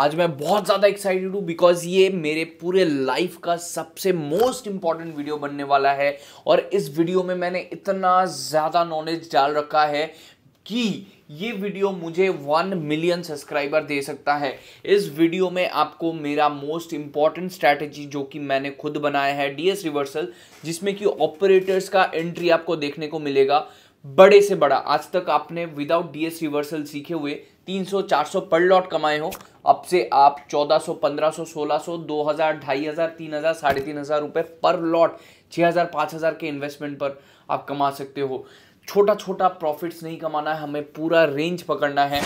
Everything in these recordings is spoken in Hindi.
आज मैं बहुत ज़्यादा एक्साइटेड हूँ बिकॉज ये मेरे पूरे लाइफ का सबसे मोस्ट इम्पॉर्टेंट वीडियो बनने वाला है और इस वीडियो में मैंने इतना ज़्यादा नॉलेज डाल रखा है कि ये वीडियो मुझे वन मिलियन सब्सक्राइबर दे सकता है इस वीडियो में आपको मेरा मोस्ट इम्पॉर्टेंट स्ट्रैटेजी जो कि मैंने खुद बनाया है डीएस रिवर्सल जिसमें कि ऑपरेटर्स का एंट्री आपको देखने को मिलेगा बड़े से बड़ा आज तक आपने विदाउट डीएस रिवर्सल सीखे हुए 300 400 पर लॉट कमाए हो अब से आप 1400 1500 1600 2000 2500 3000 साढ़े तीन हज़ार रुपये पर लॉट 6000 5000 के इन्वेस्टमेंट पर आप कमा सकते हो छोटा छोटा प्रॉफिट्स नहीं कमाना है हमें पूरा रेंज पकड़ना है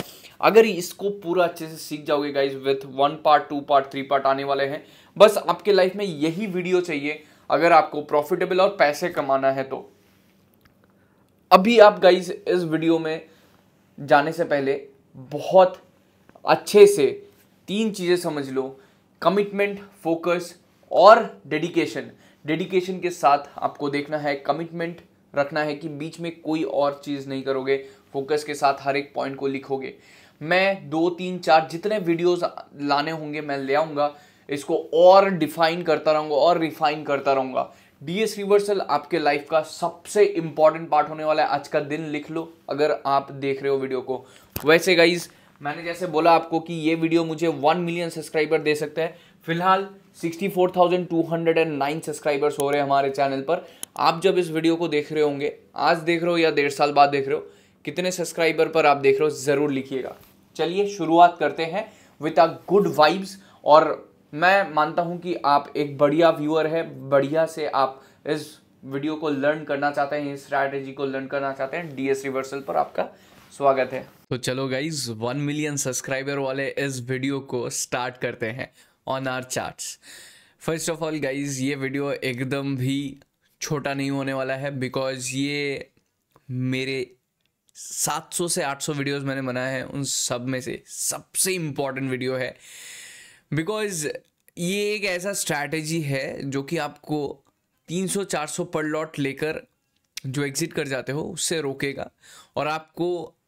अगर इसको पूरा अच्छे से सीख जाओगे guys with one part two part three part आने वाले हैं बस आपके लाइफ में यही वीडियो चाहिए अगर आपको प्रॉफिटेबल और पैसे कमाना है तो अभी आप गाइज इस वीडियो में जाने से पहले बहुत अच्छे से तीन चीज़ें समझ लो कमिटमेंट फोकस और डेडिकेशन डेडिकेशन के साथ आपको देखना है कमिटमेंट रखना है कि बीच में कोई और चीज़ नहीं करोगे फोकस के साथ हर एक पॉइंट को लिखोगे मैं दो तीन चार जितने वीडियोस लाने होंगे मैं ले आऊँगा इसको और डिफाइन करता रहूँगा और रिफाइन करता रहूँगा डीएस रिवर्सल आपके लाइफ का सबसे इंपॉर्टेंट पार्ट होने वाला है आज का दिन लिख लो अगर आप देख रहे हो वीडियो को वैसे गाइज मैंने जैसे बोला आपको कि ये वीडियो मुझे वन मिलियन सब्सक्राइबर दे सकता है फिलहाल 64,209 सब्सक्राइबर्स हो रहे हैं हमारे चैनल पर आप जब इस वीडियो को देख रहे होंगे आज देख रहे हो या डेढ़ साल बाद देख रहे हो कितने सब्सक्राइबर पर आप देख रहे हो ज़रूर लिखिएगा चलिए शुरुआत करते हैं विथ अ गुड वाइब्स और मैं मानता हूं कि आप एक बढ़िया व्यूअर है बढ़िया से आप इस वीडियो को लर्न करना चाहते हैं इस स्ट्रैटेजी को लर्न करना चाहते हैं डीएस रिवर्सल पर आपका स्वागत है तो चलो गाइज वन मिलियन सब्सक्राइबर वाले इस वीडियो को स्टार्ट करते हैं on our charts first of all guys ये वीडियो एकदम भी छोटा नहीं होने वाला है बिकॉज ये मेरे 700 से 800 वीडियोस मैंने बनाए हैं उन सब में से सबसे इम्पॉर्टेंट वीडियो है बिकॉज ये एक ऐसा स्ट्रैटेजी है जो कि आपको 300-400 पर लॉट लेकर जो एग्ज़िट कर जाते हो उससे रोकेगा और आपको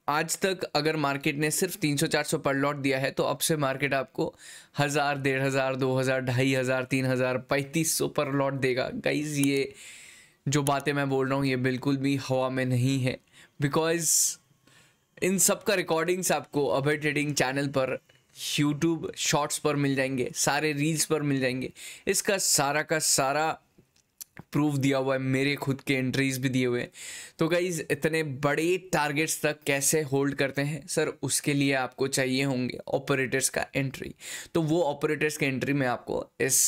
आज तक अगर मार्केट ने सिर्फ 300-400 पर लॉट दिया है तो अब से मार्केट आपको हज़ार डेढ़ हज़ार दो हज़ार ढाई हज़ार तीन हज़ार पैंतीस सौ पर लॉट देगा गाइज ये जो बातें मैं बोल रहा हूँ ये बिल्कुल भी हवा में नहीं है बिकॉज इन सब का रिकॉर्डिंग्स आपको अभय ट्रेडिंग चैनल पर यूट्यूब शॉर्ट्स पर मिल जाएंगे सारे रील्स पर मिल जाएंगे इसका सारा का सारा प्रूफ दिया हुआ है मेरे खुद के एंट्रीज भी दिए हुए हैं तो गाइज इतने बड़े टारगेट्स तक कैसे होल्ड करते हैं सर उसके लिए आपको चाहिए होंगे ऑपरेटर्स का एंट्री तो वो ऑपरेटर्स के एंट्री मैं आपको इस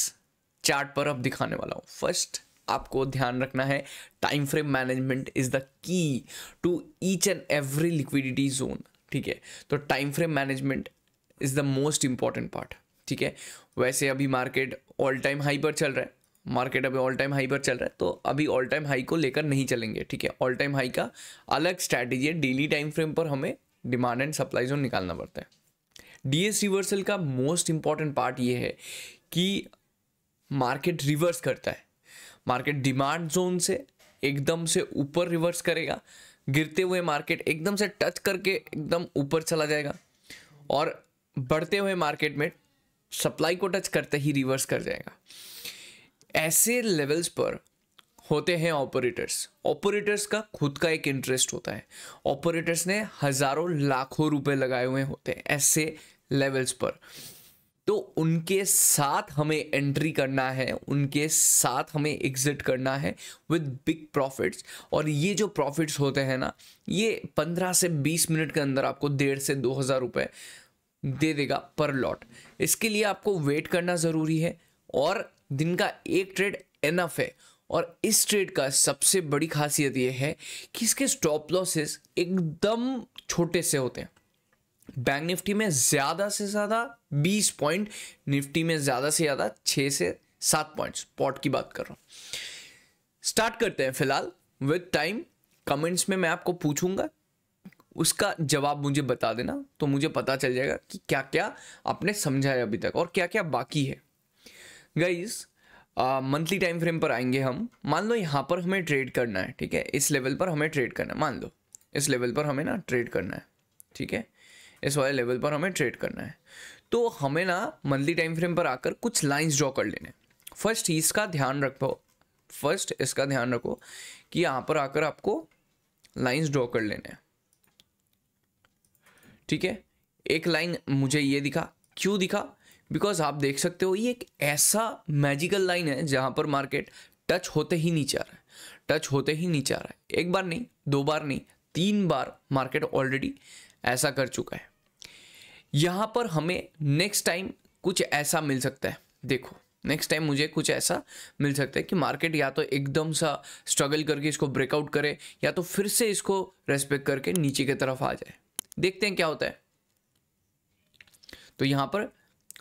चार्ट पर अब दिखाने वाला हूँ फर्स्ट आपको ध्यान रखना है time frame management is the key to each and every liquidity zone ठीक है तो time frame management is the most important part ठीक है वैसे अभी मार्केट ऑल टाइम हाई पर चल रहा है मार्केट अभी ऑल टाइम हाई पर चल रहा है तो अभी ऑल टाइम हाई को लेकर नहीं चलेंगे ठीक है ऑल टाइम हाई का अलग स्ट्रैटेजी है डेली टाइम फ्रेम पर हमें डिमांड एंड सप्लाई जोन निकालना पड़ता है डी एस रिवर्सल का मोस्ट इंपॉर्टेंट पार्ट ये है कि मार्केट रिवर्स करता है मार्केट डिमांड जोन से एकदम से ऊपर रिवर्स करेगा गिरते हुए मार्केट एकदम से टच करके एकदम ऊपर चला जाएगा और बढ़ते हुए मार्केट में सप्लाई को टच करते ही रिवर्स कर जाएगा ऐसे लेवल्स पर होते हैं ऑपरेटर्स ऑपरेटर्स का खुद का एक इंटरेस्ट होता है ऑपरेटर्स ने हजारों लाखों रुपए लगाए हुए होते हैं ऐसे लेवल्स पर तो उनके साथ हमें एंट्री करना है उनके साथ हमें एग्जिट करना है विद बिग प्रॉफिट्स और ये जो प्रॉफिट्स होते हैं ना ये पंद्रह से बीस मिनट के अंदर आपको डेढ़ से दो हज़ार रुपये दे देगा पर लॉट इसके लिए आपको वेट करना ज़रूरी है और दिन का एक ट्रेड एनफ है और इस ट्रेड का सबसे बड़ी खासियत यह है कि इसके स्टॉप लॉसेस एकदम छोटे से होते हैं बैंक निफ्टी में ज़्यादा से ज़्यादा 20 पॉइंट निफ्टी में ज़्यादा से ज़्यादा 6 से 7 पॉइंट स्पॉट की बात कर रहा हूँ स्टार्ट करते हैं फिलहाल विद टाइम कमेंट्स में मैं आपको पूछूंगा उसका जवाब मुझे बता देना तो मुझे पता चल जाएगा कि क्या क्या आपने समझा है अभी तक और क्या क्या बाकी है गईस मंथली टाइम फ्रेम पर आएंगे हम मान लो यहाँ पर हमें ट्रेड करना है ठीक है इस लेवल पर हमें ट्रेड करना है मान लो इस लेवल पर हमें ना ट्रेड करना है ठीक है इस वाले लेवल पर हमें ट्रेड करना है तो हमें ना मंथली टाइम फ्रेम पर आकर कुछ लाइंस ड्रॉ कर लेने फर्स्ट इसका ध्यान रखो फर्स्ट इसका ध्यान रखो कि यहाँ पर आकर आपको लाइंस ड्रॉ कर लेने हैं ठीक है एक लाइन मुझे ये दिखा क्यों दिखा बिकॉज आप देख सकते हो ये एक ऐसा मैजिकल लाइन है जहां पर मार्केट टच होते ही नीचे आ रहा है टच होते ही नीचे आ रहा है एक बार नहीं दो बार नहीं तीन बार मार्केट ऑलरेडी ऐसा कर चुका है यहाँ पर हमें नेक्स्ट टाइम कुछ ऐसा मिल सकता है देखो नेक्स्ट टाइम मुझे कुछ ऐसा मिल सकता है कि मार्केट या तो एकदम सा स्ट्रगल करके इसको ब्रेकआउट करे या तो फिर से इसको रेस्पेक्ट करके नीचे की तरफ आ जाए देखते हैं क्या होता है तो यहां पर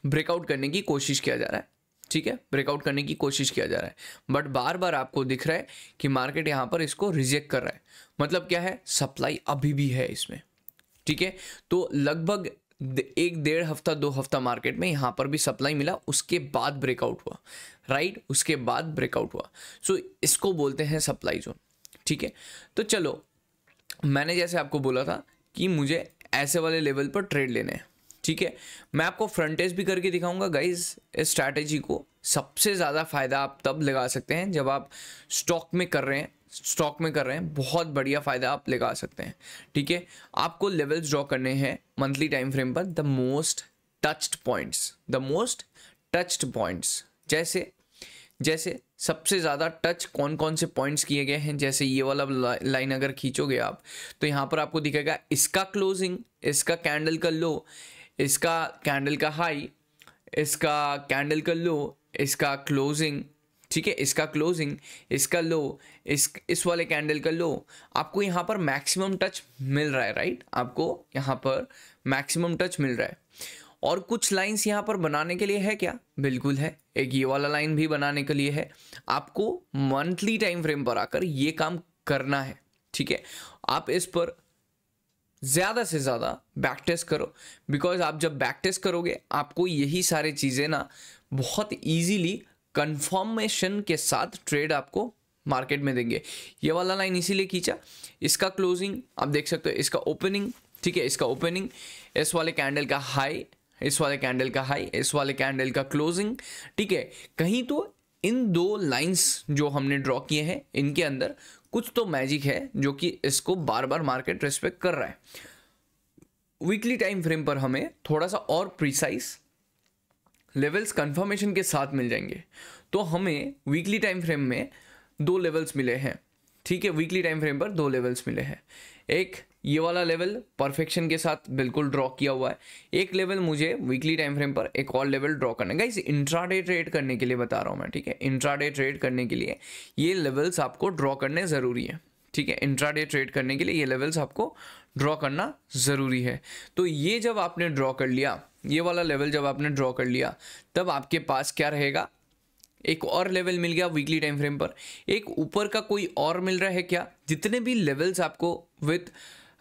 ब्रेकआउट करने की कोशिश किया जा रहा है ठीक है ब्रेकआउट करने की कोशिश किया जा रहा है बट बार बार आपको दिख रहा है कि मार्केट यहां पर इसको रिजेक्ट कर रहा है मतलब क्या है सप्लाई अभी भी है इसमें ठीक है तो लगभग एक डेढ़ हफ्ता दो हफ्ता मार्केट में यहां पर भी सप्लाई मिला उसके बाद ब्रेकआउट हुआ राइट उसके बाद ब्रेकआउट हुआ सो इसको बोलते हैं सप्लाई जोन ठीक है तो चलो मैंने जैसे आपको बोला था कि मुझे ऐसे वाले लेवल पर ट्रेड लेने हैं ठीक है मैं आपको फ्रंटेज भी करके दिखाऊंगा गाइज इस स्ट्रैटेजी को सबसे ज़्यादा फ़ायदा आप तब लगा सकते हैं जब आप स्टॉक में कर रहे हैं स्टॉक में कर रहे हैं बहुत बढ़िया फ़ायदा आप लगा सकते हैं ठीक है आपको लेवल्स ड्रॉ करने हैं मंथली टाइम फ्रेम पर the most touched points the most touched points जैसे जैसे सबसे ज़्यादा टच कौन कौन से पॉइंट्स किए गए हैं जैसे ये वाला लाइन अगर खींचोगे आप तो यहाँ पर आपको दिखेगा इसका क्लोजिंग इसका कैंडल का लो इसका कैंडल का हाई इसका कैंडल का लो इसका क्लोजिंग ठीक है इसका क्लोजिंग इसका लो इस इस वाले कैंडल का लो आपको यहाँ पर मैक्सिमम टच मिल रहा है राइट आपको यहाँ पर मैक्सिमम टच मिल रहा है और कुछ लाइंस यहाँ पर बनाने के लिए है क्या बिल्कुल है एक ये वाला लाइन भी बनाने के लिए है आपको मंथली टाइम फ्रेम पर आकर ये काम करना है ठीक है आप इस पर ज़्यादा से ज़्यादा बैक टेस्ट करो बिकॉज आप जब बैक टेस्ट करोगे आपको यही सारे चीज़ें ना बहुत ईजीली कन्फर्मेशन के साथ ट्रेड आपको मार्केट में देंगे ये वाला लाइन इसीलिए खींचा इसका क्लोजिंग आप देख सकते हो इसका ओपनिंग ठीक है इसका ओपनिंग इस वाले कैंडल का हाई इस वाले कैंडल का हाई इस वाले कैंडल का क्लोजिंग ठीक है कहीं तो इन दो लाइंस जो हमने ड्रॉ किए हैं इनके अंदर कुछ तो मैजिक है जो कि इसको बार बार मार्केट रिस्पेक्ट कर रहा है वीकली टाइम फ्रेम पर हमें थोड़ा सा और प्रिसाइज लेवल्स कंफर्मेशन के साथ मिल जाएंगे तो हमें वीकली टाइम फ्रेम में दो लेवल्स मिले हैं ठीक है वीकली टाइम फ्रेम पर दो लेवल्स मिले हैं एक ये वाला लेवल परफेक्शन के साथ बिल्कुल ड्रॉ किया हुआ है एक लेवल मुझे वीकली टाइम फ्रेम पर एक और लेवल ड्रॉ करना है गाइस इंट्राडे ट्रेड करने के लिए बता रहा हूँ मैं ठीक है इंट्राडे ट्रेड करने के लिए ये लेवल्स आपको ड्रॉ करने ज़रूरी है ठीक है इंट्राडे ट्रेड करने के लिए ये लेवल्स आपको ड्रॉ करना ज़रूरी है तो ये जब आपने ड्रॉ कर लिया ये वाला लेवल जब आपने ड्रॉ कर लिया तब आपके पास क्या रहेगा एक और लेवल मिल गया वीकली टाइम फ्रेम पर एक ऊपर का कोई और मिल रहा है क्या जितने भी लेवल्स आपको विथ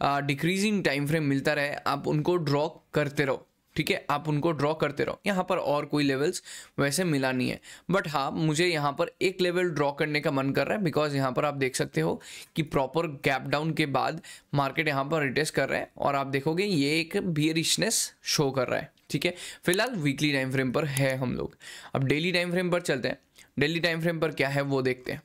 डिक्रीजिंग टाइम फ्रेम मिलता रहे आप उनको ड्रॉ करते रहो ठीक है आप उनको ड्रॉ करते रहो यहाँ पर और कोई लेवल्स वैसे मिला नहीं है बट हाँ मुझे यहाँ पर एक लेवल ड्रॉ करने का मन कर रहा है बिकॉज यहाँ पर आप देख सकते हो कि प्रॉपर गैप डाउन के बाद मार्केट यहाँ पर रिटेस्ट कर रहा है और आप देखोगे ये एक बियरिशनेस शो कर रहा है ठीक है फिलहाल वीकली टाइम फ्रेम पर है हम लोग अब डेली टाइम फ्रेम पर चलते हैं डेली टाइम फ्रेम पर क्या है वो देखते हैं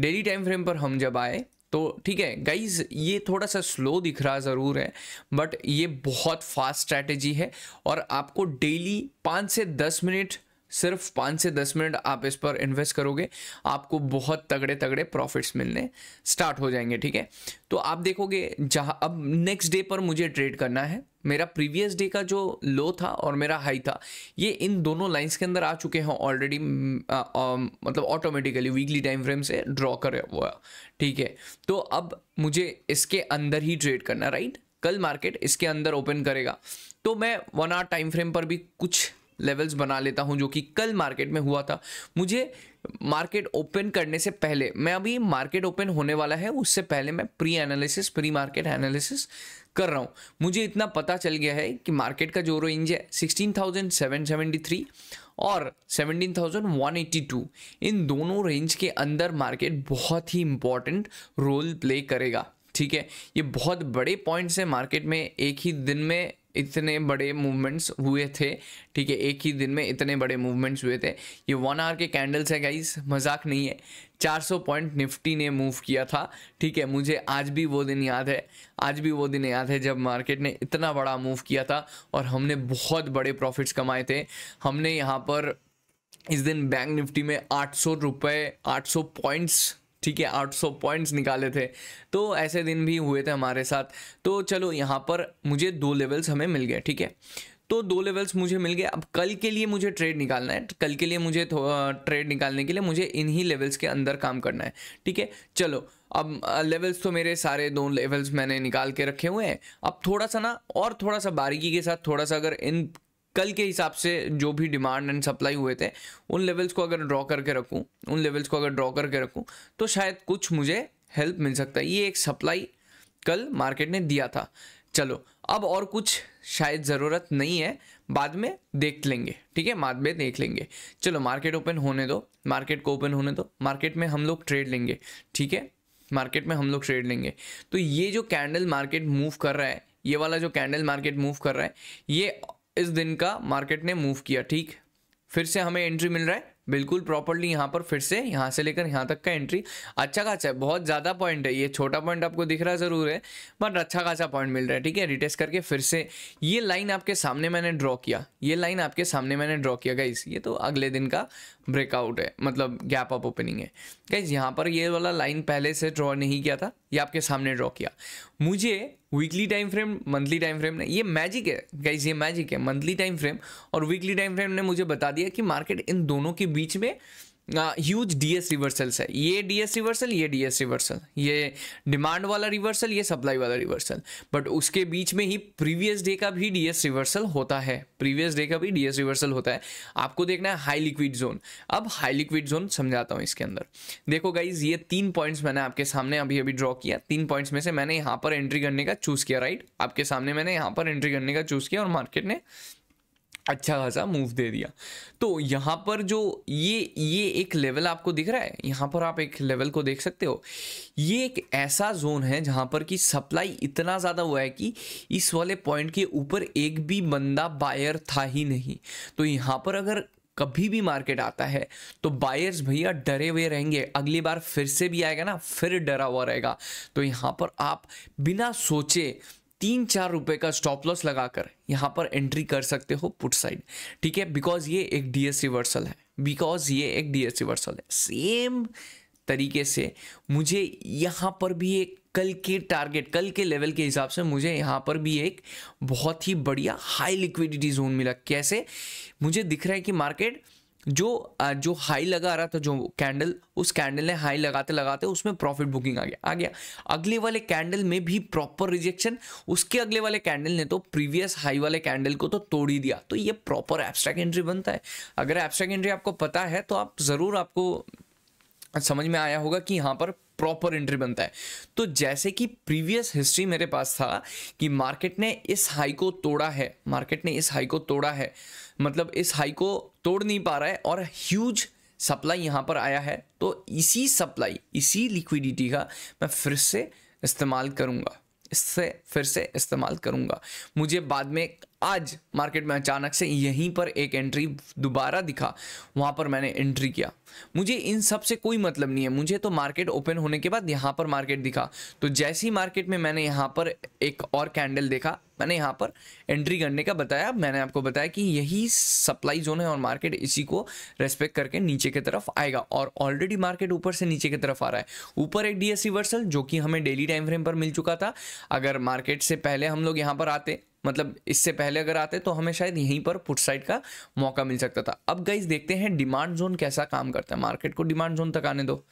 डेली टाइम फ्रेम पर हम जब आए तो ठीक है गाइज ये थोड़ा सा स्लो दिख रहा ज़रूर है बट ये बहुत फास्ट स्ट्रैटेजी है और आपको डेली पाँच से दस मिनट सिर्फ पाँच से दस मिनट आप इस पर इन्वेस्ट करोगे आपको बहुत तगड़े तगड़े प्रॉफिट्स मिलने स्टार्ट हो जाएंगे ठीक है तो आप देखोगे जहाँ अब नेक्स्ट डे पर मुझे ट्रेड करना है मेरा प्रीवियस डे का जो लो था और मेरा हाई था ये इन दोनों लाइंस के अंदर आ चुके हैं ऑलरेडी मतलब ऑटोमेटिकली वीकली टाइम फ्रेम से ड्रॉ कर हुआ ठीक है तो अब मुझे इसके अंदर ही ट्रेड करना राइट कल मार्केट इसके अंदर ओपन करेगा तो मैं वन आर टाइम फ्रेम पर भी कुछ लेवल्स बना लेता हूँ जो कि कल मार्केट में हुआ था मुझे मार्केट ओपन करने से पहले मैं अभी मार्केट ओपन होने वाला है उससे पहले मैं pre analysis pre market analysis कर रहा हूँ मुझे इतना पता चल गया है कि मार्केट का जो रेंज है sixteen thousand seven seventy three और 17,182 थाउजेंड वन एट्टी टू इन दोनों रेंज के अंदर मार्केट बहुत ही इम्पॉर्टेंट रोल प्ले करेगा ठीक है ये बहुत बड़े पॉइंट्स हैं मार्केट में एक ही दिन में इतने बड़े मूवमेंट्स हुए थे ठीक है एक ही दिन में इतने बड़े मूवमेंट्स हुए थे ये वन आवर के कैंडल्स है गाइस मजाक नहीं है 400 पॉइंट निफ्टी ने मूव किया था ठीक है मुझे आज भी वो दिन याद है आज भी वो दिन याद है जब मार्केट ने इतना बड़ा मूव किया था और हमने बहुत बड़े प्रॉफिट्स कमाए थे हमने यहाँ पर इस दिन बैंक निफ्टी में आठ सौ रुपये आठ सौ पॉइंट्स ठीक है 800 पॉइंट्स निकाले थे तो ऐसे दिन भी हुए थे हमारे साथ तो चलो यहाँ पर मुझे दो लेवल्स हमें मिल गए ठीक है तो दो लेवल्स मुझे मिल गए अब कल के लिए मुझे ट्रेड निकालना है कल के लिए मुझे ट्रेड निकालने के लिए मुझे इन्हीं लेवल्स के अंदर काम करना है ठीक है चलो अब लेवल्स तो मेरे सारे दो लेवल्स मैंने निकाल के रखे हुए हैं अब थोड़ा सा ना और थोड़ा सा बारीकी के साथ थोड़ा सा अगर इन कल के हिसाब से जो भी डिमांड एंड सप्लाई हुए थे उन लेवल्स को अगर ड्रॉ करके रखूँ उन लेवल्स को अगर ड्रॉ करके रखूँ तो शायद कुछ मुझे हेल्प मिल सकता है ये एक सप्लाई कल मार्केट ने दिया था चलो अब और कुछ शायद ज़रूरत नहीं है बाद में देख लेंगे ठीक है बाद में देख लेंगे चलो मार्केट ओपन होने दो मार्केट को ओपन होने दो मार्केट में हम लोग ट्रेड लेंगे ठीक है मार्केट में हम लोग ट्रेड लेंगे तो ये जो कैंडल मार्केट मूव कर रहा है ये वाला जो कैंडल मार्केट मूव कर रहा है ये इस दिन का मार्केट ने मूव किया ठीक फिर से हमें एंट्री मिल रहा है बिल्कुल प्रॉपरली यहाँ पर फिर से यहाँ से लेकर यहाँ तक का एंट्री अच्छा खासा है बहुत ज़्यादा पॉइंट है ये छोटा पॉइंट आपको दिख रहा ज़रूर है बट अच्छा खासा पॉइंट मिल रहा है ठीक है रिटेस्ट करके फिर से ये लाइन आपके सामने मैंने ड्रॉ किया ये लाइन आपके सामने मैंने ड्रॉ किया गाइस ये तो अगले दिन का ब्रेकआउट है मतलब गैप अप ओपनिंग है गाइज यहाँ पर ये वाला लाइन पहले से ड्रॉ नहीं किया था ये आपके सामने ड्रॉ किया मुझे weekly time frame monthly time frame ने ये मैजिक है गाइज ये मैजिक है मंथली टाइम फ्रेम और वीकली टाइम फ्रेम ने मुझे बता दिया कि मार्केट इन दोनों के बीच में ह्यूज डीएस रिवर्सल्स है ये डीएस रिवर्सल ये डीएस रिवर्सल ये डिमांड वाला रिवर्सल ये सप्लाई वाला रिवर्सल बट उसके बीच में ही प्रीवियस डे का भी डीएस रिवर्सल होता है प्रीवियस डे का भी डीएस रिवर्सल होता है आपको देखना है हाई लिक्विड जोन अब हाई लिक्विड जोन समझाता हूँ इसके अंदर देखो गाइज ये तीन पॉइंट्स मैंने आपके सामने अभी अभी ड्रॉ किया तीन पॉइंट्स में से मैंने यहाँ पर एंट्री करने का चूज़ किया राइट आपके सामने मैंने यहाँ पर एंट्री करने का चूज़ किया और मार्केट ने अच्छा खासा मूव दे दिया तो यहाँ पर जो ये ये एक लेवल आपको दिख रहा है यहाँ पर आप एक लेवल को देख सकते हो ये एक ऐसा जोन है जहाँ पर कि सप्लाई इतना ज़्यादा हुआ है कि इस वाले पॉइंट के ऊपर एक भी बंदा बायर था ही नहीं तो यहाँ पर अगर कभी भी मार्केट आता है तो बायर्स भैया डरे हुए रहेंगे अगली बार फिर से भी आएगा ना फिर डरा हुआ रहेगा तो यहाँ पर आप बिना सोचे तीन चार रुपए का स्टॉप लॉस लगाकर यहाँ पर एंट्री कर सकते हो पुट साइड ठीक है बिकॉज ये एक डीएस रिवर्सल है बिकॉज ये एक डीएस रिवर्सल है सेम तरीके से मुझे यहाँ पर भी एक कल के टारगेट कल के लेवल के हिसाब से मुझे यहाँ पर भी एक बहुत ही बढ़िया हाई लिक्विडिटी जोन मिला कैसे मुझे दिख रहा है कि मार्केट जो जो हाई लगा रहा था जो कैंडल उस कैंडल ने हाई लगाते लगाते उसमें प्रॉफिट बुकिंग आ गया आ गया अगले वाले कैंडल में भी प्रॉपर रिजेक्शन उसके अगले वाले कैंडल ने तो प्रीवियस हाई वाले कैंडल को तो तोड़ ही दिया तो ये प्रॉपर एब्स्ट्रैक्ट एंट्री बनता है अगर एब्स्ट्रैक्ट एंट्री आपको पता है तो आप ज़रूर आपको समझ में आया होगा कि यहाँ पर प्रॉपर एंट्री बनता है तो जैसे कि प्रीवियस हिस्ट्री मेरे पास था कि मार्केट ने इस हाई को तोड़ा है मार्केट ने इस हाई को तोड़ा है मतलब इस हाई को तोड़ नहीं पा रहा है और ह्यूज सप्लाई यहाँ पर आया है तो इसी सप्लाई इसी लिक्विडिटी का मैं फिर से इस्तेमाल करूँगा इससे फिर से इस्तेमाल करूँगा मुझे बाद में आज मार्केट में अचानक से यहीं पर एक एंट्री दोबारा दिखा वहाँ पर मैंने एंट्री किया मुझे इन सब से कोई मतलब नहीं है मुझे तो मार्केट ओपन होने के बाद यहाँ पर मार्केट दिखा तो जैसे ही मार्केट में मैंने यहाँ पर एक और कैंडल देखा मैंने यहाँ पर एंट्री करने का बताया मैंने आपको बताया कि यही सप्लाई जोन है और मार्केट इसी को रेस्पेक्ट करके नीचे की तरफ आएगा और ऑलरेडी मार्केट ऊपर से नीचे की तरफ आ रहा है ऊपर एक डीएस रिवर्सल जो कि हमें डेली टाइम फ्रेम पर मिल चुका था अगर मार्केट से पहले हम लोग यहाँ पर आते मतलब इससे पहले अगर आते तो हमें शायद यहीं पर पुट साइड का मौका मिल सकता था अब गाइज देखते हैं डिमांड जोन कैसा काम करता है मार्केट को डिमांड जोन तक आने दो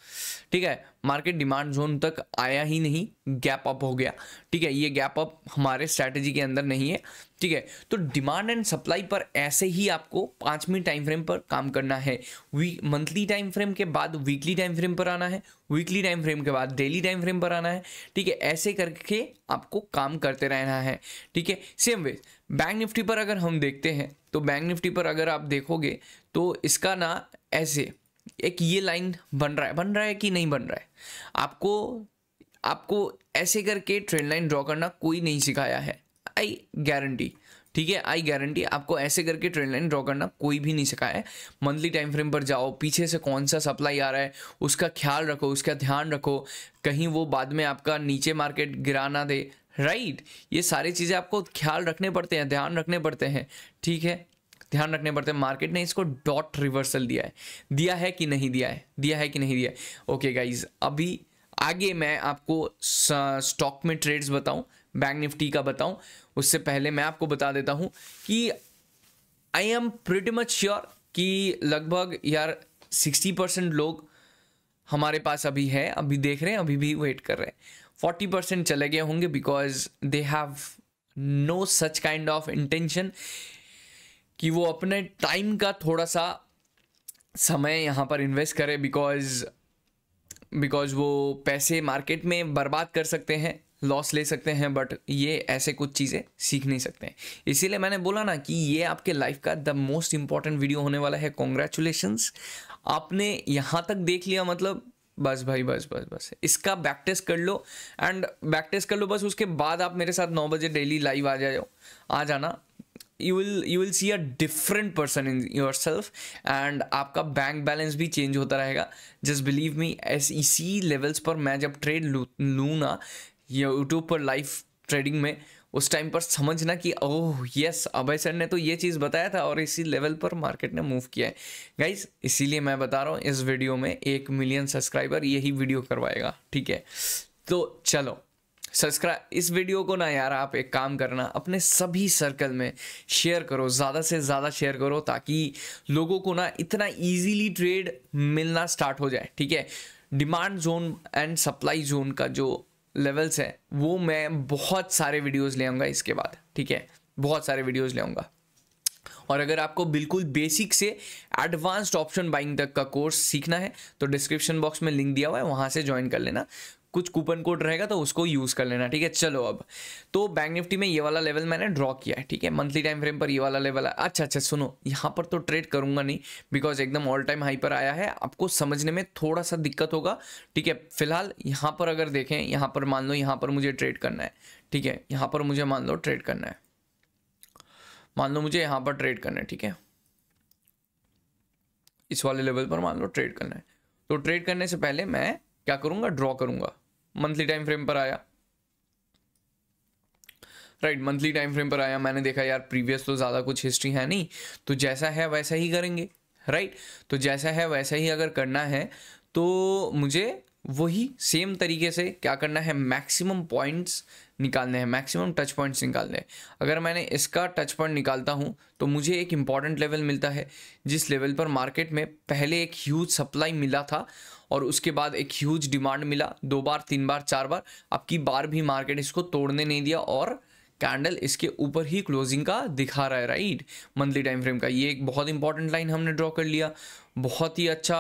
ठीक है मार्केट डिमांड जोन तक आया ही नहीं गैप अप हो गया ठीक है ये गैप अप हमारे स्ट्रैटेजी के अंदर नहीं है ठीक है तो डिमांड एंड सप्लाई पर ऐसे ही आपको पाँचवीं टाइम फ्रेम पर काम करना है मंथली टाइम फ्रेम के बाद वीकली टाइम फ्रेम पर आना है वीकली टाइम फ्रेम के बाद डेली टाइम फ्रेम पर आना है ठीक है ऐसे करके आपको काम करते रहना है ठीक है सेम वे बैंक निफ्टी पर अगर हम देखते हैं तो बैंक निफ्टी पर अगर आप देखोगे तो इसका ना ऐसे एक ये लाइन बन रहा है बन रहा है कि नहीं बन रहा है आपको आपको ऐसे करके ट्रेन लाइन ड्रॉ करना कोई नहीं सिखाया है आई गारंटी ठीक है आई गारंटी आपको ऐसे करके ट्रेन लाइन ड्रॉ करना कोई भी नहीं सिखाया है मंथली टाइम फ्रेम पर जाओ पीछे से कौन सा सप्लाई आ रहा है उसका ख्याल रखो उसका ध्यान रखो कहीं वो बाद में आपका नीचे मार्केट गिरा ना दे राइट ये सारी चीज़ें आपको ख्याल रखने पड़ते हैं ध्यान रखने पड़ते हैं ठीक है ध्यान रखने पड़ते हैं मार्केट ने इसको डॉट रिवर्सल दिया है दिया है कि नहीं दिया है दिया है कि नहीं दिया है ओके गाइज अभी आगे मैं आपको स्टॉक में ट्रेड्स बताऊं बैंक निफ्टी का बताऊं उससे पहले मैं आपको बता देता हूं कि I am pretty much sure कि लगभग यार सिक्सटी परसेंट लोग हमारे पास अभी है अभी देख रहे हैं अभी भी वेट कर रहे हैं फोर्टी परसेंट चले गए होंगे because they have no such kind of intention कि वो अपने टाइम का थोड़ा सा समय यहाँ पर इन्वेस्ट करें बिकॉज बिकॉज वो पैसे मार्केट में बर्बाद कर सकते हैं लॉस ले सकते हैं बट ये ऐसे कुछ चीज़ें सीख नहीं सकते हैं इसीलिए मैंने बोला ना कि ये आपके लाइफ का द मोस्ट इम्पॉर्टेंट वीडियो होने वाला है कॉन्ग्रेचुलेशंस आपने यहाँ तक देख लिया मतलब बस भाई बस बस बस इसका बैक टेस्ट कर लो एंड बैक टेस्ट कर लो बस उसके बाद आप मेरे साथ नौ बजे डेली लाइव आ जाओ आ जाना you will you will see a different person in yourself and आपका बैंक बैलेंस भी चेंज होता रहेगा जस्ट बिलीव मी एस इसी लेवल्स पर मैं जब ट्रेड लू लूँ ना यूट्यूब पर लाइव ट्रेडिंग में उस टाइम पर समझना कि ओह यस अभय सर ने तो ये चीज़ बताया था और इसी लेवल पर मार्केट ने मूव किया है गाइज इसीलिए मैं बता रहा हूँ इस वीडियो में एक मिलियन सब्सक्राइबर यही वीडियो करवाएगा ठीक है तो चलो सब्सक्राइब इस वीडियो को ना यार आप एक काम करना अपने सभी सर्कल में शेयर करो ज़्यादा से ज़्यादा शेयर करो ताकि लोगों को ना इतना ईजीली ट्रेड मिलना स्टार्ट हो जाए ठीक है demand zone and supply zone का जो लेवल्स है वो मैं बहुत सारे वीडियोज़ ले आऊँगा इसके बाद ठीक है बहुत सारे वीडियोज़ ले आऊँगा और अगर आपको बिल्कुल बेसिक से एडवांस्ड ऑप्शन बाइंग तक का कोर्स सीखना है तो डिस्क्रिप्शन बॉक्स में लिंक दिया हुआ है वहाँ से ज्वाइन कर लेना कुछ कूपन कोड रहेगा तो उसको यूज़ कर लेना ठीक है चलो अब तो बैंक निफ्टी में ये वाला लेवल मैंने ड्रॉ किया है ठीक है मंथली टाइम फ्रेम पर ये वाला लेवल है अच्छा अच्छा सुनो यहाँ पर तो ट्रेड करूँगा नहीं बिकॉज एकदम ऑल टाइम हाई पर आया है आपको समझने में थोड़ा सा दिक्कत होगा ठीक है फिलहाल यहाँ पर अगर देखें यहाँ पर मान लो यहाँ पर मुझे ट्रेड करना है ठीक है यहाँ पर मुझे मान लो ट्रेड करना है मान लो मुझे यहाँ पर ट्रेड करना है ठीक है इस वाले लेवल पर मान लो ट्रेड करना है तो ट्रेड करने से पहले मैं क्या करूंगा ड्रॉ करूंगा मंथली टाइम फ्रेम पर आया राइट मंथली टाइम फ्रेम पर आया मैंने देखा यार प्रीवियस तो ज़्यादा कुछ हिस्ट्री है नहीं तो जैसा है वैसा ही करेंगे राइट right? तो जैसा है वैसा ही अगर करना है तो मुझे वही सेम तरीके से क्या करना है मैक्सिमम पॉइंट्स निकालने हैं मैक्सिमम टच पॉइंट्स निकालने हैं अगर मैंने इसका टच पॉइंट निकालता हूँ तो मुझे एक इम्पॉर्टेंट लेवल मिलता है जिस लेवल पर मार्केट में पहले एक ह्यूज सप्लाई मिला था और उसके बाद एक ह्यूज डिमांड मिला दो बार तीन बार चार बार अब की बार भी मार्केट इसको तोड़ने नहीं दिया और कैंडल इसके ऊपर ही क्लोजिंग का दिखा रहा है राइट मंथली टाइम फ्रेम का ये एक बहुत इंपॉर्टेंट लाइन हमने ड्रॉ कर लिया बहुत ही अच्छा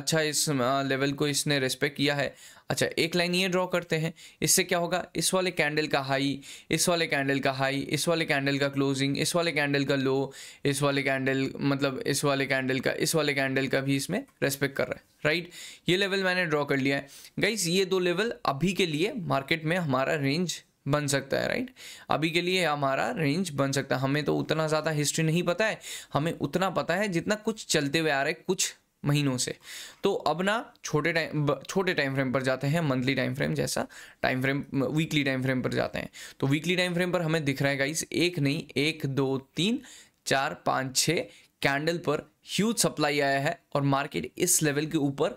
अच्छा इस लेवल को इसने रेस्पेक्ट किया है अच्छा एक लाइन ये ड्रॉ करते हैं इससे क्या होगा इस वाले कैंडल का हाई इस वाले कैंडल का हाई इस वाले कैंडल का क्लोजिंग इस वाले कैंडल का लो इस वाले कैंडल मतलब इस वाले कैंडल का इस वाले कैंडल का भी इसमें रेस्पेक्ट कर रहा है राइट ये लेवल मैंने ड्रॉ कर लिया है गाइज ये दो लेवल अभी के लिए मार्केट में हमारा रेंज बन सकता है राइट अभी के लिए हमारा रेंज बन सकता है हमें तो उतना ज़्यादा हिस्ट्री नहीं पता है हमें उतना पता है जितना कुछ चलते हुए आ रहा है कुछ महीनों से तो अब ना छोटे टाइम छोटे टाइम फ्रेम पर जाते हैं मंथली टाइम फ्रेम जैसा time frame weekly time frame पर जाते हैं तो वीकली टाइम फ्रेम पर हमें दिख रहा है गाइस एक नहीं एक दो तीन चार पाँच छः कैंडल पर ह्यूज सप्लाई आया है और मार्केट इस लेवल के ऊपर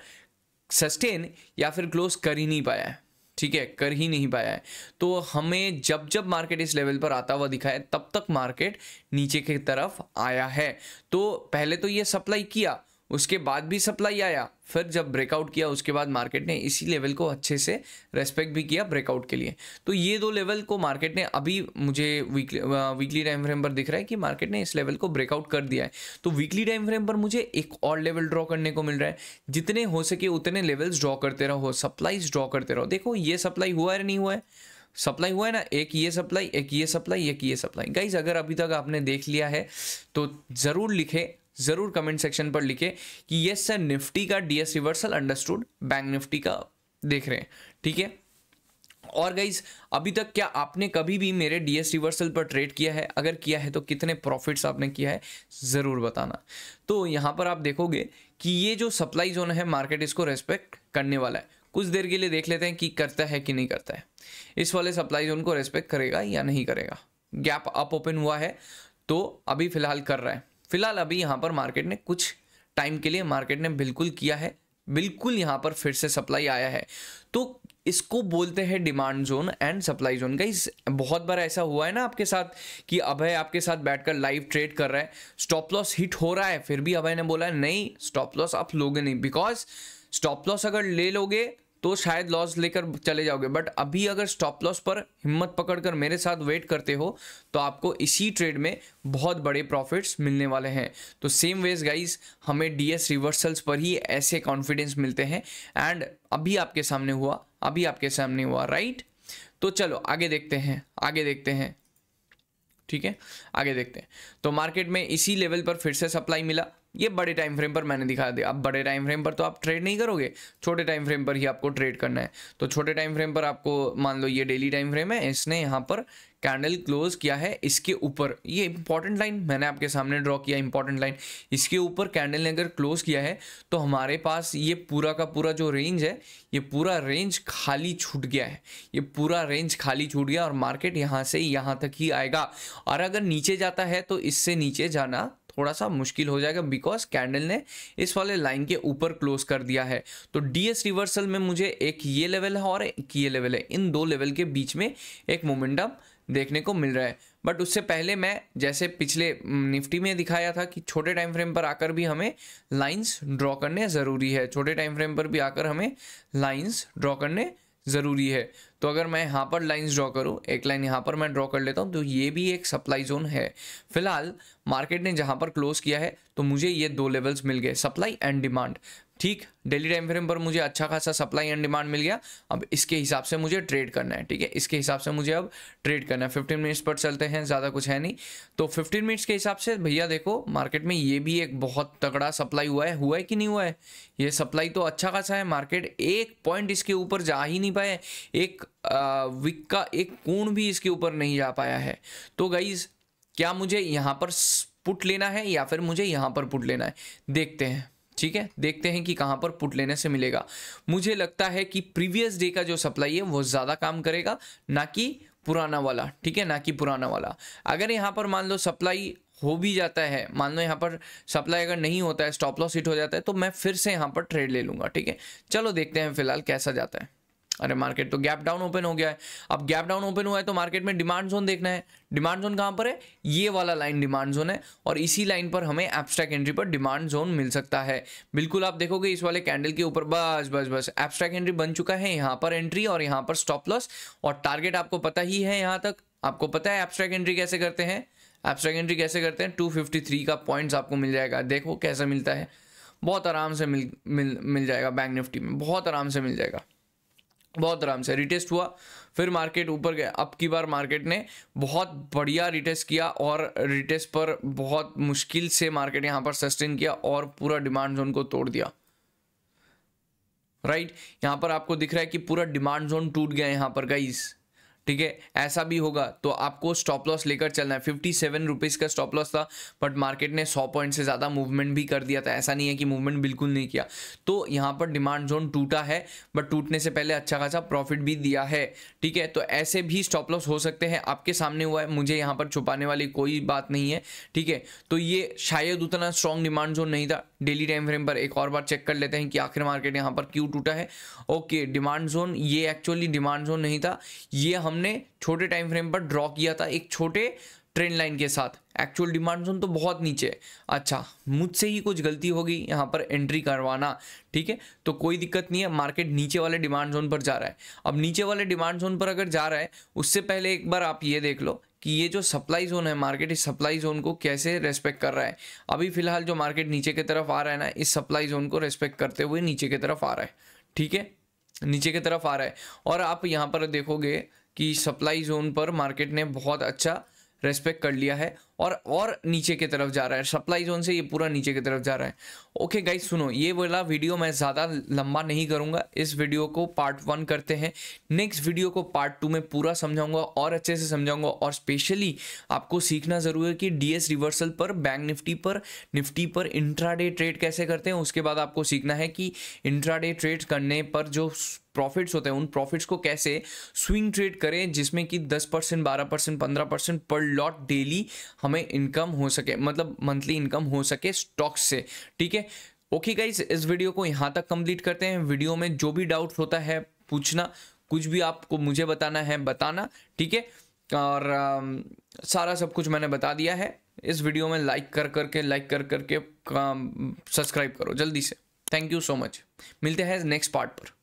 सस्टेन या फिर क्लोज कर ही नहीं पाया है ठीक है कर ही नहीं पाया है तो हमें जब जब मार्केट इस लेवल पर आता हुआ दिखा है तब तक मार्केट नीचे की तरफ आया है तो पहले तो ये सप्लाई किया उसके बाद भी सप्लाई आया फिर जब ब्रेकआउट किया उसके बाद मार्केट ने इसी लेवल को अच्छे से रेस्पेक्ट भी किया ब्रेकआउट के लिए तो ये दो लेवल को मार्केट ने अभी मुझे वीकली वीकली टाइम फ्रेम पर दिख रहा है कि मार्केट ने इस लेवल को ब्रेकआउट कर दिया है तो वीकली टाइम फ्रेम पर मुझे एक और लेवल ड्रॉ करने को मिल रहा है जितने हो सके उतने लेवल्स ड्रॉ करते रहो सप्लाईज ड्रॉ करते रहो देखो ये सप्लाई हुआ है नहीं हुआ है सप्लाई हुआ है ना एक ये सप्लाई एक ये सप्लाई एक ये सप्लाई गाइज अगर अभी तक आपने देख लिया है तो ज़रूर लिखे ज़रूर कमेंट सेक्शन पर लिखे कि यस सर निफ्टी का DS reversal understood bank Nifty का देख रहे हैं ठीक है और गाइज अभी तक क्या आपने कभी भी मेरे डीएस रिवर्सल पर ट्रेड किया है अगर किया है तो कितने प्रॉफिट्स आपने किया है ज़रूर बताना तो यहां पर आप देखोगे कि ये जो सप्लाई जोन है मार्केट इसको रेस्पेक्ट करने वाला है कुछ देर के लिए देख लेते हैं कि करता है कि नहीं करता है इस वाले सप्लाई जोन को रेस्पेक्ट करेगा या नहीं करेगा गैप अप ओपन हुआ है तो अभी फ़िलहाल कर रहा है फिलहाल अभी यहाँ पर मार्केट ने कुछ टाइम के लिए मार्केट ने बिल्कुल किया है बिल्कुल यहाँ पर फिर से सप्लाई आया है तो इसको बोलते हैं demand zone and supply zone का इस बहुत बार ऐसा हुआ है ना आपके साथ कि अभय आपके साथ बैठकर लाइव ट्रेड कर रहा है स्टॉप लॉस हिट हो रहा है फिर भी अभय ने बोला नहीं स्टॉप लॉस आप लोगे नहीं बिकॉज स्टॉप लॉस अगर ले लोगे तो शायद लॉस लेकर चले जाओगे बट अभी अगर स्टॉप लॉस पर हिम्मत पकड़कर मेरे साथ वेट करते हो तो आपको इसी ट्रेड में बहुत बड़े प्रॉफिट्स मिलने वाले हैं तो सेम वेज गाइस हमें डीएस रिवर्सल्स पर ही ऐसे कॉन्फिडेंस मिलते हैं एंड अभी आपके सामने हुआ अभी आपके सामने हुआ राइट तो चलो आगे देखते हैं आगे देखते हैं ठीक है आगे देखते हैं तो मार्केट में इसी लेवल पर फिर से सप्लाई मिला ये बड़े टाइम फ्रेम पर मैंने दिखा दिया अब बड़े टाइम फ्रेम पर तो आप ट्रेड नहीं करोगे छोटे टाइम फ्रेम पर ही आपको ट्रेड करना है तो छोटे टाइम फ्रेम पर आपको मान लो ये डेली टाइम फ्रेम है इसने यहाँ पर कैंडल क्लोज किया है इसके ऊपर ये इंपॉर्टेंट लाइन मैंने आपके सामने ड्रॉ किया इंपॉर्टेंट लाइन इसके ऊपर कैंडल ने अगर क्लोज किया है तो हमारे पास ये पूरा का पूरा जो रेंज है ये पूरा रेंज खाली छूट गया है ये पूरा रेंज खाली छूट गया और मार्केट यहाँ से यहाँ तक ही आएगा और अगर नीचे जाता है तो इससे नीचे जाना थोड़ा सा मुश्किल हो जाएगा बिकॉज कैंडल ने इस वाले लाइन के ऊपर क्लोज कर दिया है तो डीएस रिवर्सल में मुझे एक ये लेवल है और एक ये लेवल है इन दो लेवल के बीच में एक मोमेंटम देखने को मिल रहा है बट उससे पहले मैं जैसे पिछले निफ्टी में दिखाया था कि छोटे टाइम फ्रेम पर आकर भी हमें लाइंस ड्रॉ करने ज़रूरी है छोटे टाइम फ्रेम पर भी आकर हमें लाइंस ड्रॉ करने ज़रूरी है तो अगर मैं यहाँ पर लाइंस ड्रॉ करूँ एक लाइन यहाँ पर मैं ड्रॉ कर लेता हूँ तो ये भी एक सप्लाई जोन है फिलहाल मार्केट ने जहाँ पर क्लोज किया है तो मुझे ये दो लेवल्स मिल गए सप्लाई एंड डिमांड ठीक डेली टाइम फ्रेम पर मुझे अच्छा खासा सप्लाई एंड डिमांड मिल गया अब इसके हिसाब से मुझे ट्रेड करना है ठीक है इसके हिसाब से मुझे अब ट्रेड करना है फिफ्टीन मिनट्स पर चलते हैं ज़्यादा कुछ है नहीं तो फिफ्टीन मिनट्स के हिसाब से भैया देखो मार्केट में ये भी एक बहुत तगड़ा सप्लाई हुआ है हुआ है कि नहीं हुआ है ये सप्लाई तो अच्छा खासा है मार्केट एक पॉइंट इसके ऊपर जा ही नहीं पाए एक विक का एक कोण भी इसके ऊपर नहीं जा पाया है तो गाइज क्या मुझे यहाँ पर पुट लेना है या फिर मुझे यहाँ पर पुट लेना है देखते हैं ठीक है देखते हैं कि कहाँ पर पुट लेने से मिलेगा मुझे लगता है कि प्रीवियस डे का जो सप्लाई है वो ज़्यादा काम करेगा ना कि पुराना वाला ठीक है ना कि पुराना वाला अगर यहाँ पर मान लो सप्लाई हो भी जाता है मान लो यहाँ पर सप्लाई अगर नहीं होता है स्टॉप लॉस हिट हो जाता है तो मैं फिर से यहाँ पर ट्रेड ले लूंगा ठीक है चलो देखते हैं फिलहाल कैसा जाता है अरे मार्केट तो गैप डाउन ओपन हो गया है अब गैप डाउन ओपन हुआ है तो मार्केट में डिमांड जोन देखना है डिमांड जोन कहाँ पर है ये वाला लाइन डिमांड जोन है और इसी लाइन पर हमें एब्स्ट्रैक्ट एंट्री पर डिमांड जोन मिल सकता है बिल्कुल आप देखोगे इस वाले कैंडल के ऊपर बस बस बस एब्स्ट्रैक्ट एंट्री बन चुका है यहाँ पर एंट्री और यहाँ पर स्टॉप लॉस और टारगेट आपको पता ही है यहाँ तक आपको पता है एब्स्ट्रैक्ट एंट्री कैसे करते हैं एब्स्ट्रैक्ट एंट्री कैसे करते हैं टू का पॉइंट्स आपको मिल जाएगा देखो कैसे मिलता है बहुत आराम से मिल मिल मिल जाएगा बैंक निफ्टी में बहुत आराम से मिल जाएगा बहुत आराम से रिटेस्ट हुआ फिर मार्केट ऊपर गया अब की बार मार्केट ने बहुत बढ़िया रिटेस्ट किया और रिटेस्ट पर बहुत मुश्किल से मार्केट यहां पर सस्टेन किया और पूरा डिमांड जोन को तोड़ दिया राइट यहां पर आपको दिख रहा है कि पूरा डिमांड जोन टूट गया यहां पर गाइस ठीक है ऐसा भी होगा तो आपको स्टॉप लॉस लेकर चलना है फिफ्टी सेवन रुपीज़ का स्टॉप लॉस था बट मार्केट ने सौ पॉइंट से ज़्यादा मूवमेंट भी कर दिया था ऐसा नहीं है कि मूवमेंट बिल्कुल नहीं किया तो यहाँ पर डिमांड जोन टूटा है बट टूटने से पहले अच्छा खासा प्रॉफिट भी दिया है ठीक है तो ऐसे भी स्टॉप लॉस हो सकते हैं आपके सामने हुआ है मुझे यहाँ पर छुपाने वाली कोई बात नहीं है ठीक है तो ये शायद उतना स्ट्रॉन्ग डिमांड जोन नहीं था डेली टाइम फ्रेम पर एक और बार चेक कर लेते हैं कि आखिर मार्केट यहाँ पर क्यों टूटा है ओके डिमांड जोन ये एक्चुअली डिमांड जोन नहीं था ये हम हमने छोटे टाइम फ्रेम पर ड्रॉ किया था एक छोटे ट्रेंड लाइन के साथ एक्चुअल डिमांड जोन तो बहुत नीचे है अच्छा मुझसे ही कुछ गलती होगी यहाँ पर एंट्री करवाना ठीक है तो कोई दिक्कत नहीं है मार्केट नीचे वाले डिमांड जोन पर जा रहा है अब नीचे वाले डिमांड जोन पर अगर जा रहा है उससे पहले एक बार आप ये देख लो कि ये जो सप्लाई जोन है मार्केट इस सप्लाई जोन को कैसे रेस्पेक्ट कर रहा है अभी फिलहाल जो मार्केट नीचे की तरफ आ रहा है ना इस सप्लाई जोन को रेस्पेक्ट करते हुए नीचे की तरफ आ रहा है ठीक है नीचे की तरफ आ रहा है और आप यहाँ पर देखोगे कि सप्लाई जोन पर मार्केट ने बहुत अच्छा रेस्पेक्ट कर लिया है और और नीचे की तरफ जा रहा है सप्लाई जोन से ये पूरा नीचे की तरफ जा रहा है ओके गाइस सुनो ये वाला वीडियो मैं ज़्यादा लंबा नहीं करूँगा इस वीडियो को पार्ट वन करते हैं नेक्स्ट वीडियो को पार्ट टू में पूरा समझाऊंगा और अच्छे से समझाऊंगा और स्पेशली आपको सीखना ज़रूर है कि डीएस रिवर्सल पर बैंक निफ्टी पर निफ्टी पर इंट्रा ट्रेड कैसे करते हैं उसके बाद आपको सीखना है कि इंट्राडे ट्रेड करने पर जो प्रॉफिट्स होते हैं उन प्रॉफिट्स को कैसे स्विंग ट्रेड करें जिसमें कि 10 परसेंट बारह परसेंट पंद्रह परसेंट पर लॉट डेली हमें इनकम हो सके मतलब मंथली इनकम हो सके स्टॉक्स से ठीक है ओके गाइज इस वीडियो को यहाँ तक कंप्लीट करते हैं वीडियो में जो भी डाउट होता है पूछना कुछ भी आपको मुझे बताना है बताना ठीक है और आ, um, सारा सब कुछ मैंने बता दिया है इस वीडियो में लाइक कर करके लाइक कर करके सब्सक्राइब um, करो जल्दी से थैंक यू सो मच मिलते हैं नेक्स्ट पार्ट पर